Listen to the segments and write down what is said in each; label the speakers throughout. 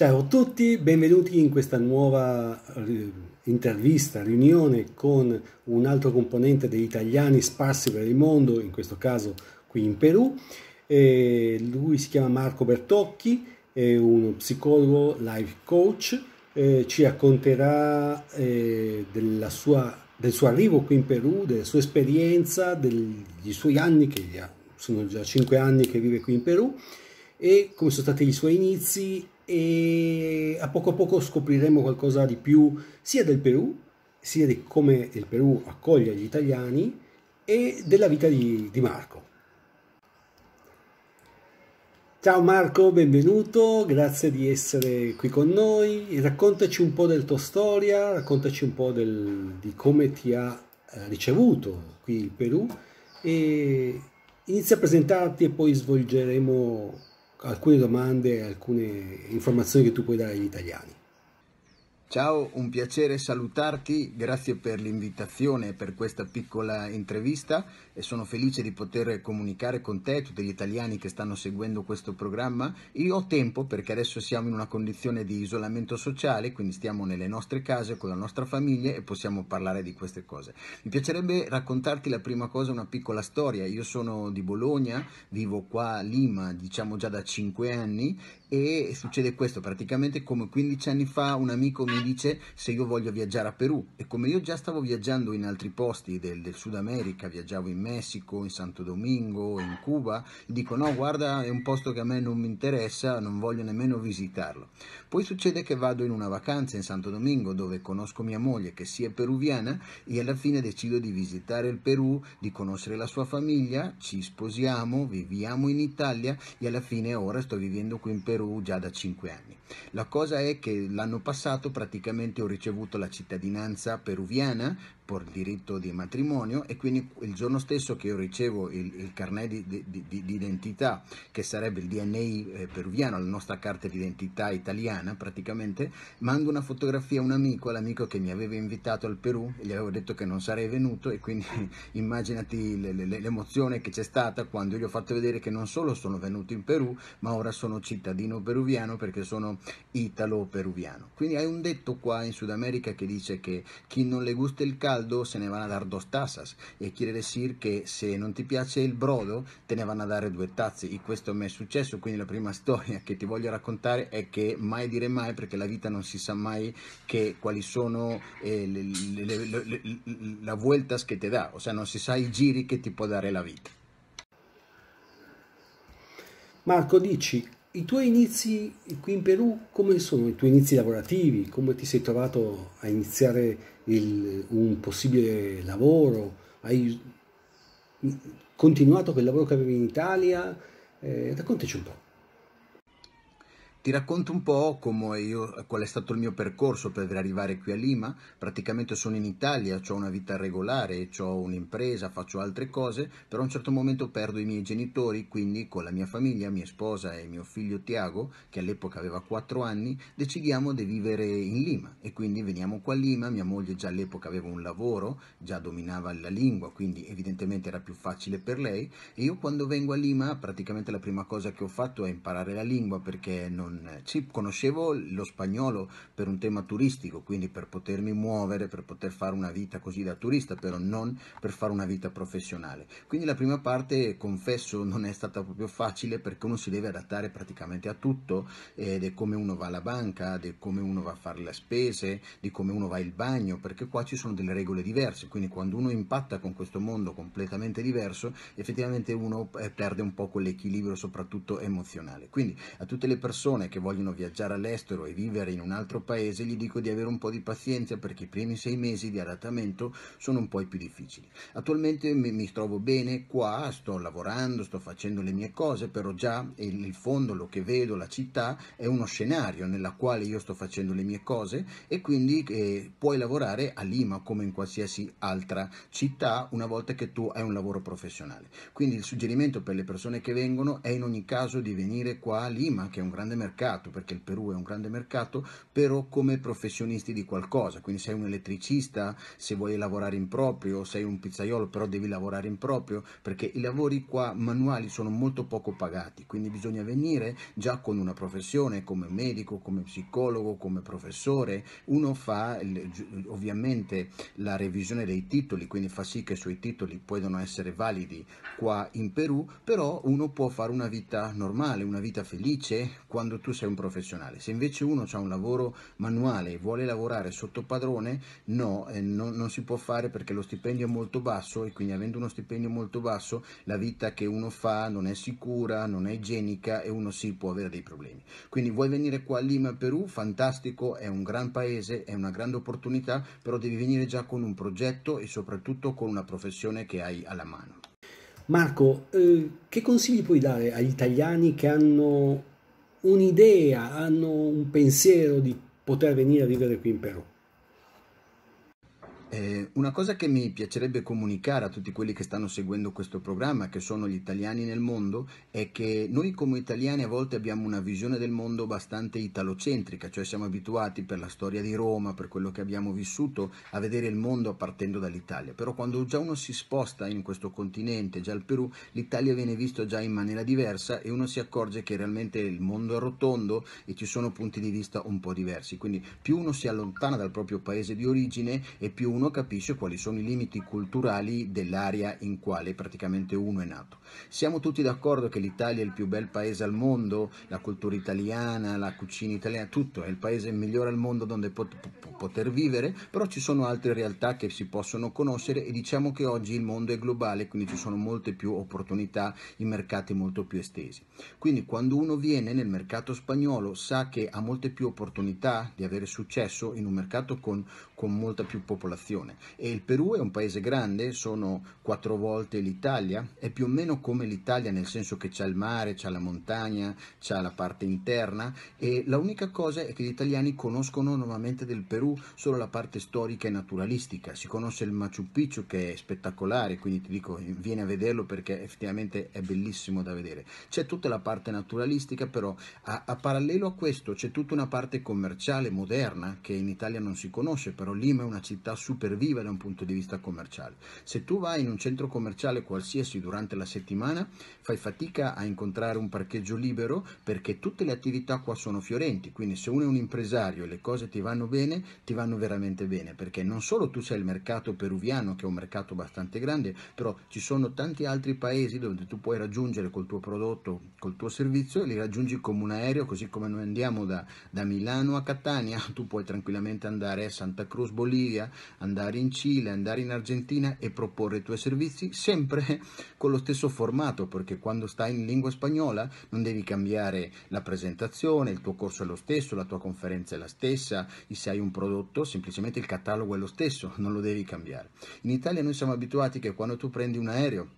Speaker 1: Ciao a tutti, benvenuti in questa nuova eh, intervista, riunione con un altro componente degli italiani sparsi per il mondo, in questo caso qui in Perù. E lui si chiama Marco Bertocchi, è uno psicologo life coach, eh, ci racconterà eh, sua, del suo arrivo qui in Perù, della sua esperienza, degli suoi anni, che sono già 5 anni che vive qui in Perù, e come sono stati i suoi inizi e a poco a poco scopriremo qualcosa di più sia del Perù, sia di come il Perù accoglie gli italiani e della vita di, di Marco. Ciao Marco, benvenuto, grazie di essere qui con noi. Raccontaci un po' della tua storia, raccontaci un po' del, di come ti ha eh, ricevuto qui il Perù e inizia a presentarti e poi svolgeremo alcune domande, alcune informazioni che tu puoi
Speaker 2: dare agli italiani. Ciao, un piacere salutarti, grazie per l'invitazione e per questa piccola intervista e sono felice di poter comunicare con te, e tutti gli italiani che stanno seguendo questo programma. Io ho tempo perché adesso siamo in una condizione di isolamento sociale, quindi stiamo nelle nostre case con la nostra famiglia e possiamo parlare di queste cose. Mi piacerebbe raccontarti la prima cosa, una piccola storia. Io sono di Bologna, vivo qua a Lima, diciamo già da 5 anni e succede questo, praticamente come 15 anni fa un amico mi mi dice se io voglio viaggiare a Perù e come io già stavo viaggiando in altri posti del, del Sud America, viaggiavo in Messico, in Santo Domingo, in Cuba, dico no guarda è un posto che a me non mi interessa, non voglio nemmeno visitarlo. Poi succede che vado in una vacanza in Santo Domingo dove conosco mia moglie che si è peruviana e alla fine decido di visitare il Perù, di conoscere la sua famiglia, ci sposiamo, viviamo in Italia e alla fine ora sto vivendo qui in Perù già da 5 anni. La cosa è che l'anno passato praticamente praticamente ho ricevuto la cittadinanza peruviana per diritto di matrimonio e quindi il giorno stesso che io ricevo il, il carnet di, di, di, di, identità, che sarebbe il DNA eh, peruviano, la nostra carta d'identità italiana praticamente, mando una fotografia a un amico, all'amico che mi aveva invitato al Perù, gli avevo detto che non sarei venuto e quindi immaginati l'emozione che c'è stata quando gli ho fatto vedere che non solo sono venuto in Perù, ma ora sono cittadino peruviano perché sono italo-peruviano. Quindi hai un detto qua in Sud America che dice che chi non le gusta il caso, caldo se ne van a dar dos tazas. E quiere decir che se non ti piace il brodo te ne vanno a dare due tazze. E questo mi è successo, quindi la prima storia che ti voglio raccontare è che mai dire mai, perché la vita non si sa mai che, quali sono eh, le, vueltas che ti dà, o sea, non si sa i giri che ti può dare la vita.
Speaker 1: Marco, dici i tuoi inizi qui in Perù, come sono i tuoi inizi lavorativi? Come ti sei trovato a iniziare il, un possibile lavoro? Hai continuato quel lavoro che avevi in Italia?
Speaker 2: Eh, raccontaci un po'. Ti racconto un po' io, qual è stato il mio percorso per arrivare qui a Lima. Praticamente sono in Italia, ho una vita regolare, ho un'impresa, faccio altre cose, però a un certo momento perdo i miei genitori, quindi con la mia famiglia, mia sposa e mio figlio Tiago, che all'epoca aveva 4 anni, decidiamo di vivere in Lima e quindi veniamo qua a Lima. Mia moglie già all'epoca aveva un lavoro, già dominava la lingua, quindi evidentemente era più facile per lei. E io quando vengo a Lima, praticamente la prima cosa che ho fatto è imparare la lingua perché non non, sì, conoscevo lo spagnolo per un tema turistico, quindi per potermi muovere, per poter fare una vita così da turista, però non per fare una vita professionale. Quindi la prima parte, confesso, non è stata proprio facile perché uno si deve adattare praticamente a tutto, ed è come uno va alla banca, di come uno va a fare le spese, di come uno va al bagno, perché qua ci sono delle regole diverse, quindi quando uno impatta con questo mondo completamente diverso, effettivamente uno eh, perde un po' quell'equilibrio soprattutto emozionale. Quindi a tutte le persone persone che vogliono viaggiare all'estero e vivere in un altro paese gli dico di avere un po' di pazienza perché i primi sei mesi di adattamento sono un po' i più difficili. Attualmente mi, mi trovo bene qua, sto lavorando, sto facendo le mie cose, però già il, il fondo, lo che vedo, la città è uno scenario nella quale io sto facendo le mie cose e quindi eh, puoi lavorare a Lima come in qualsiasi altra città una volta che tu hai un lavoro professionale. Quindi il suggerimento per le persone che vengono è in ogni caso di venire qua a Lima, che è un grande mercato mercato, perché il Perù è un grande mercato, però come professionisti di qualcosa, quindi sei un elettricista, se vuoi lavorare in proprio, sei un pizzaiolo, però devi lavorare in proprio, perché i lavori qua manuali sono molto poco pagati, quindi bisogna venire già con una professione come medico, come psicologo, come professore, uno fa ovviamente la revisione dei titoli, quindi fa sì che i suoi titoli possano essere validi qua in Perù, però uno può fare una vita normale, una vita felice quando tu sei un professionale. Se invece uno ha un lavoro manuale e vuole lavorare sotto padrone, no, eh, non, non si può fare perché lo stipendio è molto basso e quindi avendo uno stipendio molto basso la vita che uno fa non è sicura, non è igienica e uno sì può avere dei problemi. Quindi vuoi venire qua a Lima, Perù, fantastico, è un gran paese, è una grande opportunità, però devi venire già con un progetto e soprattutto con una professione che hai alla mano.
Speaker 1: Marco, eh, che consigli puoi dare agli italiani che hanno un'idea, hanno un pensiero di poter venire a vivere qui in Perù.
Speaker 2: Eh, una cosa che mi piacerebbe comunicare a tutti quelli che stanno seguendo questo programma, che sono gli italiani nel mondo, è che noi come italiani a volte abbiamo una visione del mondo abbastanza italocentrica, cioè siamo abituati per la storia di Roma, per quello che abbiamo vissuto, a vedere il mondo partendo dall'Italia. Però quando già uno si sposta in questo continente, già il Perù, l'Italia viene vista già in maniera diversa e uno si accorge che realmente il mondo è rotondo e ci sono punti di vista un po' diversi. Quindi più uno si allontana dal proprio paese di origine e più uno uno capisce quali sono i limiti culturali dell'area in quale praticamente uno è nato. Siamo tutti d'accordo che l'Italia è il più bel paese al mondo, la cultura italiana, la cucina italiana, tutto è il paese migliore al mondo dove pot- poter vivere, però ci sono altre realtà che si possono conoscere e diciamo che oggi il mondo è globale, quindi ci sono molte più opportunità, i mercati molto più estesi. Quindi quando uno viene nel mercato spagnolo sa che ha molte più opportunità di avere successo in un mercato con, con molta più popolazione popolazione. E il Perù è un paese grande, sono quattro volte l'Italia, è più o meno come l'Italia nel senso che c'è il mare, c'è la montagna, c'è la parte interna e l'unica cosa è che gli italiani conoscono normalmente del Perù solo la parte storica e naturalistica, si conosce il Machu Picchu che è spettacolare, quindi ti dico vieni a vederlo perché effettivamente è bellissimo da vedere. C'è tutta la parte naturalistica però a, a parallelo a questo c'è tutta una parte commerciale moderna che in Italia non si conosce, però Lima è una città super perviva da un punto di vista commerciale. Se tu vai in un centro commerciale qualsiasi durante la settimana, fai fatica a incontrare un parcheggio libero perché tutte le attività qua sono fiorenti, quindi se uno è un impresario e le cose ti vanno bene, ti vanno veramente bene, perché non solo tu sei il mercato peruviano, che è un mercato abbastanza grande, però ci sono tanti altri paesi dove tu puoi raggiungere col tuo prodotto, col tuo servizio, e li raggiungi come un aereo, così come noi andiamo da, da Milano a Catania, tu puoi tranquillamente andare a Santa Cruz, Bolivia, andare andare in Cile, andare in Argentina e proporre i tuoi servizi sempre con lo stesso formato, perché quando stai in lingua spagnola non devi cambiare la presentazione, il tuo corso è lo stesso, la tua conferenza è la stessa, e se hai un prodotto semplicemente il catalogo è lo stesso, non lo devi cambiare. In Italia noi siamo abituati che quando tu prendi un aereo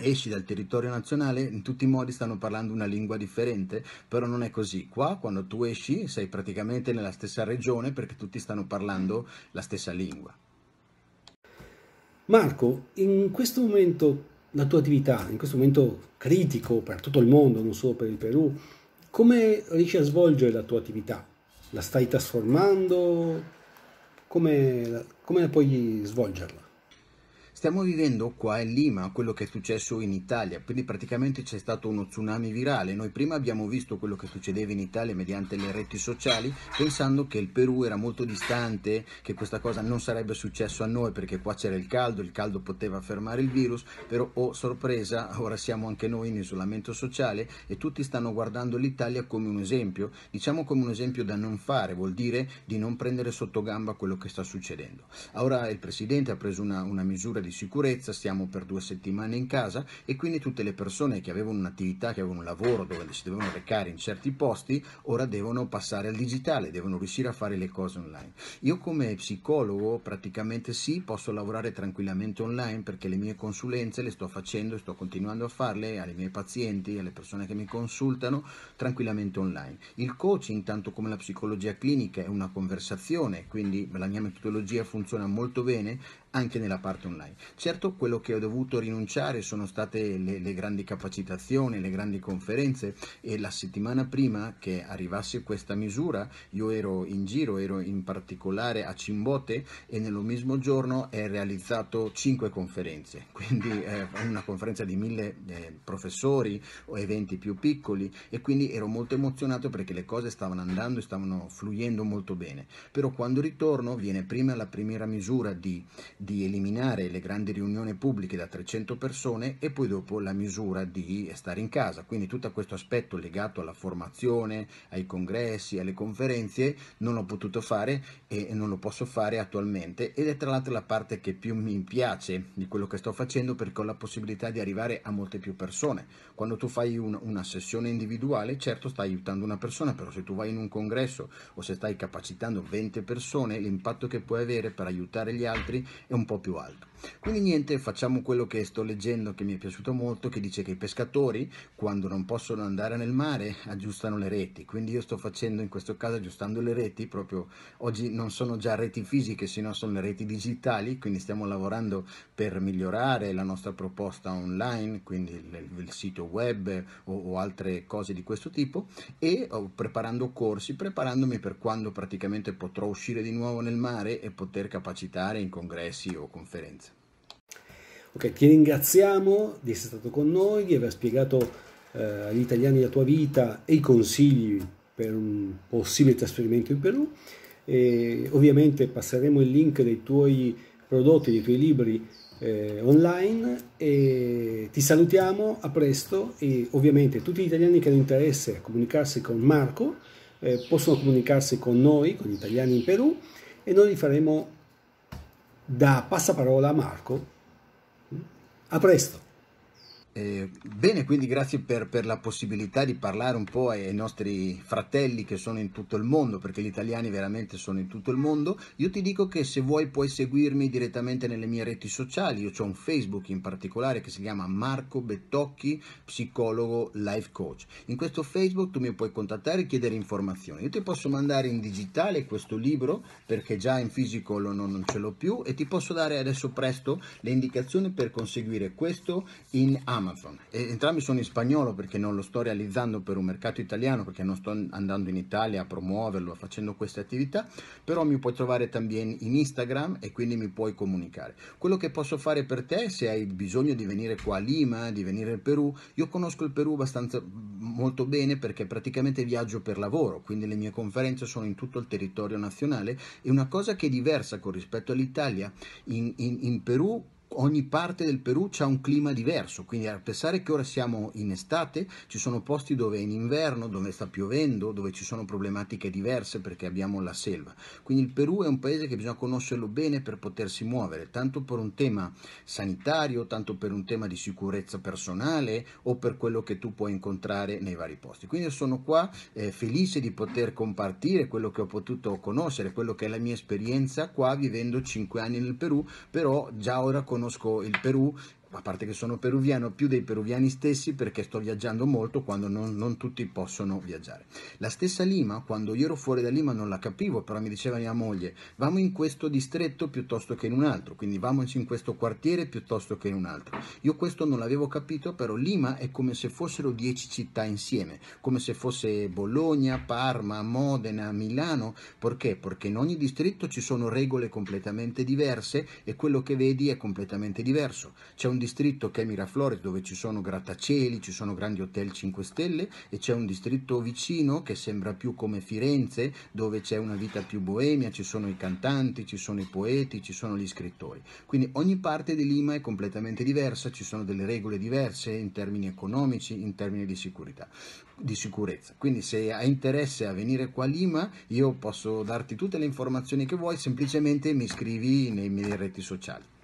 Speaker 2: esci dal territorio nazionale, in tutti i modi stanno parlando una lingua differente, però non è così. Qua quando tu esci sei praticamente nella stessa regione perché tutti stanno parlando la stessa lingua.
Speaker 1: Marco, in questo momento la tua attività, in questo momento critico per tutto il mondo, non solo per il Perù, come riesci a svolgere la tua attività?
Speaker 2: La stai trasformando? Come, come puoi svolgerla? Stiamo vivendo qua in Lima quello che è successo in Italia, quindi praticamente c'è stato uno tsunami virale. Noi prima abbiamo visto quello che succedeva in Italia mediante le reti sociali, pensando che il Perù era molto distante, che questa cosa non sarebbe successo a noi perché qua c'era il caldo, il caldo poteva fermare il virus, però oh sorpresa, ora siamo anche noi in isolamento sociale e tutti stanno guardando l'Italia come un esempio, diciamo come un esempio da non fare, vuol dire di non prendere sotto gamba quello che sta succedendo. Ora il Presidente ha preso una, una misura di di sicurezza, stiamo per due settimane in casa e quindi tutte le persone che avevano un'attività, che avevano un lavoro dove si dovevano recare in certi posti, ora devono passare al digitale, devono riuscire a fare le cose online. Io come psicologo praticamente sì, posso lavorare tranquillamente online perché le mie consulenze le sto facendo e sto continuando a farle ai miei pazienti, alle persone che mi consultano tranquillamente online. Il coaching, tanto come la psicologia clinica, è una conversazione, quindi la mia metodologia funziona molto bene anche nella parte online. Certo quello che ho dovuto rinunciare sono state le, le grandi capacitazioni, le grandi conferenze e la settimana prima che arrivasse questa misura io ero in giro, ero in particolare a Cimbote e nello mismo giorno è realizzato cinque conferenze, quindi eh, una conferenza di mille eh, professori o eventi più piccoli e quindi ero molto emozionato perché le cose stavano andando e stavano fluyendo molto bene. Però quando ritorno viene prima la prima misura di di eliminare le grandi riunioni pubbliche da 300 persone e poi dopo la misura di stare in casa. Quindi tutto questo aspetto legato alla formazione, ai congressi, alle conferenze non l'ho potuto fare e non lo posso fare attualmente ed è tra l'altro la parte che più mi piace di quello che sto facendo perché ho la possibilità di arrivare a molte più persone. Quando tu fai un, una sessione individuale certo stai aiutando una persona, però se tu vai in un congresso o se stai capacitando 20 persone l'impatto che puoi avere per aiutare gli altri è un po' più alto. Quindi niente, facciamo quello che sto leggendo che mi è piaciuto molto, che dice che i pescatori quando non possono andare nel mare aggiustano le reti. Quindi io sto facendo in questo caso aggiustando le reti, proprio oggi non sono già reti fisiche, sino sono le reti digitali, quindi stiamo lavorando per migliorare la nostra proposta online, quindi il, il sito web o, o altre cose di questo tipo e oh, preparando corsi, preparandomi per quando praticamente potrò uscire di nuovo nel mare e poter capacitare in congressi o conferenze.
Speaker 1: Ok, ti ringraziamo di essere stato con noi, di aver spiegato eh, agli italiani la tua vita e i consigli per un possibile trasferimento in Perù. E ovviamente passeremo il link dei tuoi prodotti, dei tuoi libri eh, online e ti salutiamo, a presto e ovviamente tutti gli italiani che hanno interesse a comunicarsi con Marco eh, possono comunicarsi con noi, con gli italiani in Perù e noi li faremo da passaparola a Marco a presto!
Speaker 2: Eh, bene, quindi grazie per, per, la possibilità di parlare un po' ai, nostri fratelli che sono in tutto il mondo, perché gli italiani veramente sono in tutto il mondo. Io ti dico che se vuoi puoi seguirmi direttamente nelle mie reti sociali, io ho un Facebook in particolare che si chiama Marco Bettocchi, psicologo life coach. In questo Facebook tu mi puoi contattare e chiedere informazioni. Io ti posso mandare in digitale questo libro perché già in fisico lo, non, non ce l'ho più e ti posso dare adesso presto le indicazioni per conseguire questo in Amazon Amazon. E entrambi sono in spagnolo perché non lo sto realizzando per un mercato italiano, perché non sto andando in Italia a promuoverlo, facendo queste attività, però mi puoi trovare anche in Instagram e quindi mi puoi comunicare. Quello che posso fare per te, se hai bisogno di venire qua a Lima, di venire in Perù, io conosco il Perù abbastanza mm, molto bene perché praticamente viaggio per lavoro, quindi le mie conferenze sono in tutto il territorio nazionale e una cosa che è diversa con rispetto all'Italia, in, in, in Perù ogni parte del Perù ha un clima diverso, quindi a pensare che ora siamo in estate, ci sono posti dove è in inverno, dove sta piovendo, dove ci sono problematiche diverse perché abbiamo la selva. Quindi il Perù è un paese che bisogna conoscerlo bene per potersi muovere, tanto per un tema sanitario, tanto per un tema di sicurezza personale o per quello che tu puoi incontrare nei vari posti. Quindi sono qua eh, felice di poter compartire quello che ho potuto conoscere, quello che è la mia esperienza qua vivendo 5 anni nel Perù, però già ora conosco conozco el Perú a parte che sono peruviano, più dei peruviani stessi perché sto viaggiando molto quando non, non, tutti possono viaggiare. La stessa Lima, quando io ero fuori da Lima non la capivo, però mi diceva mia moglie, vamo in questo distretto piuttosto che in un altro, quindi vamoci in questo quartiere piuttosto che in un altro. Io questo non l'avevo capito, però Lima è come se fossero dieci città insieme, come se fosse Bologna, Parma, Modena, Milano, perché? Perché in ogni distretto ci sono regole completamente diverse e quello che vedi è completamente diverso. C'è un un distretto che è Miraflores dove ci sono grattacieli, ci sono grandi hotel 5 stelle e c'è un distretto vicino che sembra più come Firenze dove c'è una vita più boemia, ci sono i cantanti, ci sono i poeti, ci sono gli scrittori. Quindi ogni parte di Lima è completamente diversa, ci sono delle regole diverse in termini economici, in termini di sicurezza. Di sicurezza. Quindi se hai interesse a venire qua a Lima io posso darti tutte le informazioni che vuoi, semplicemente mi scrivi nei miei reti sociali.